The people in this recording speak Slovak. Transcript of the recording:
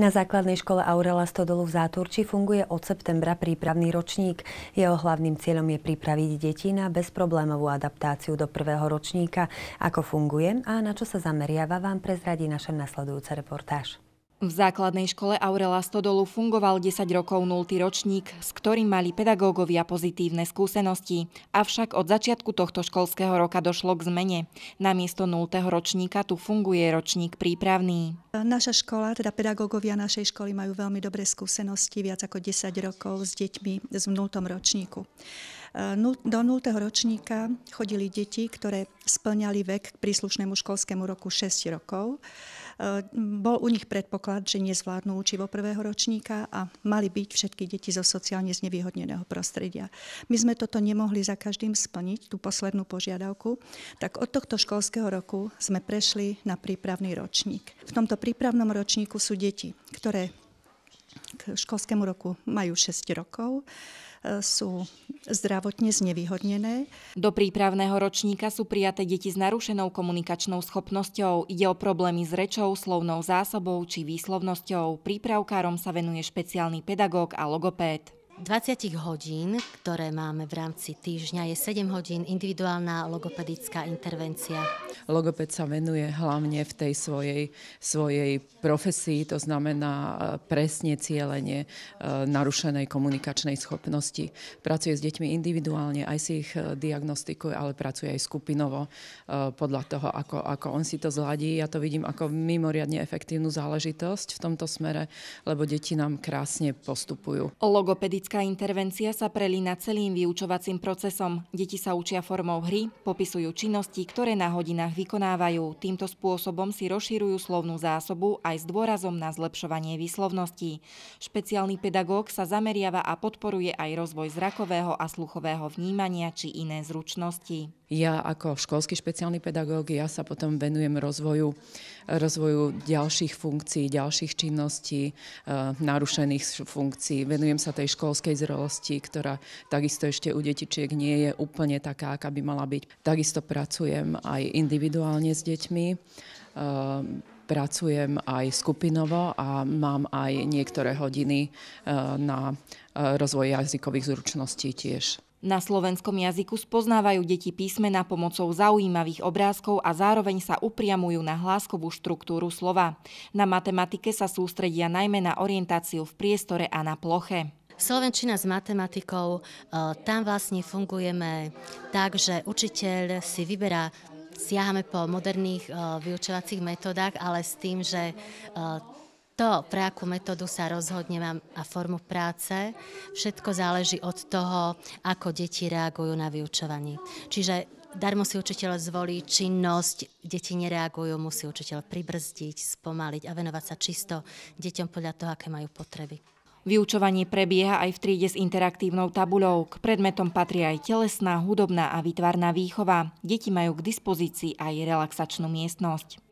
Na základnej škole Aurela Stodolu v Záturči funguje od septembra prípravný ročník. Jeho hlavným cieľom je pripraviť deti na bezproblémovú adaptáciu do prvého ročníka. Ako funguje a na čo sa zameriava, vám prezradí naša nasledujúca reportáž. V základnej škole Aurela Stodolu fungoval 10 rokov 0. ročník, s ktorým mali pedagógovia pozitívne skúsenosti. Avšak od začiatku tohto školského roka došlo k zmene. Namiesto 0. ročníka tu funguje ročník prípravný. Naša škola, teda pedagógovia našej školy majú veľmi dobré skúsenosti, viac ako 10 rokov s deťmi z 0. ročníku. E, do 0. ročníka chodili deti, ktoré splňali vek k príslušnému školskému roku 6 rokov Ehm, bol u nich predpoklad, že nezvládnu učivo prvého ročníka a mali byť všetky deti zo sociálne znevýhodneného prostredia. My sme toto nemohli za každým splniť, tú poslednú požiadavku, tak od tohto školského roku sme prešli na prípravný ročník. V tomto prípravnom ročníku sú deti, ktoré k školskému roku majú 6 rokov e, sú zdravotne znevýhodnené. Do prípravného ročníka sú prijaté deti s narušenou komunikačnou schopnosťou. Ide o problémy s rečou, slovnou zásobou či výslovnosťou. Prípravkárom sa venuje špeciálny pedagóg a logopéd. 20 hodín, ktoré máme v rámci týždňa, je 7 hodín individuálna logopedická intervencia. Logoped sa venuje hlavne v tej svojej, svojej profesii, to znamená e, presne cieľenie e, narušenej komunikačnej schopnosti. Pracuje s deťmi individuálne, aj si ich e, diagnostikuje, ale pracuje aj skupinovo podľa toho, ako, ako on si to zladí. Ja to vidím ako mimoriadne efektívnu záležitosť v tomto smere, lebo deti nám krásne postupujú. Logopedická pedagogická intervencia sa prelína celým vyučovacím procesom. Deti sa učia formou hry, popisujú činnosti, ktoré na hodinách vykonávajú. Týmto spôsobom si rozšírujú slovnú zásobu aj s dôrazom na zlepšovanie výslovností. Špeciálny pedagóg sa zameriava a podporuje aj rozvoj zrakového a sluchového vnímania či iné zručnosti ja ako školský špeciálny pedagóg, ja sa potom venujem rozvoju, rozvoju ďalších funkcií, ďalších činností, e, narušených funkcií. Venujem sa tej školskej zrelosti, ktorá takisto ešte u detičiek nie je úplne taká, aká by mala byť. Takisto pracujem aj individuálne s deťmi e, pracujem aj skupinovo a mám aj niektoré hodiny e, na rozvoj jazykových zručností tiež. Na slovenskom jazyku spoznávajú deti písmena pomocou zaujímavých obrázkov a zároveň sa upriamujú na hláskovú štruktúru slova. Na matematike sa sústredia najmä na orientáciu v priestore a na ploche. Slovenčina s matematikou, e, tam vlastne fungujeme tak, že učiteľ si vyberá siahame po moderných e, vyučovacích metodách, ale s tým, že e, to, pre akú metódu sa rozhodnem a formu práce, všetko záleží od toho, ako deti reagujú na vyučovanie. Čiže darmo si učiteľ zvolí činnosť, deti nereagujú, musí učiteľ pribrzdiť, spomaliť a venovať sa čisto deťom podľa toho, aké majú potreby. Vyučovanie prebieha aj v triede s interaktívnou tabuľou. K predmetom patrí aj telesná, hudobná a výtvarná výchova. Deti majú k dispozícii aj relaxačnú miestnosť.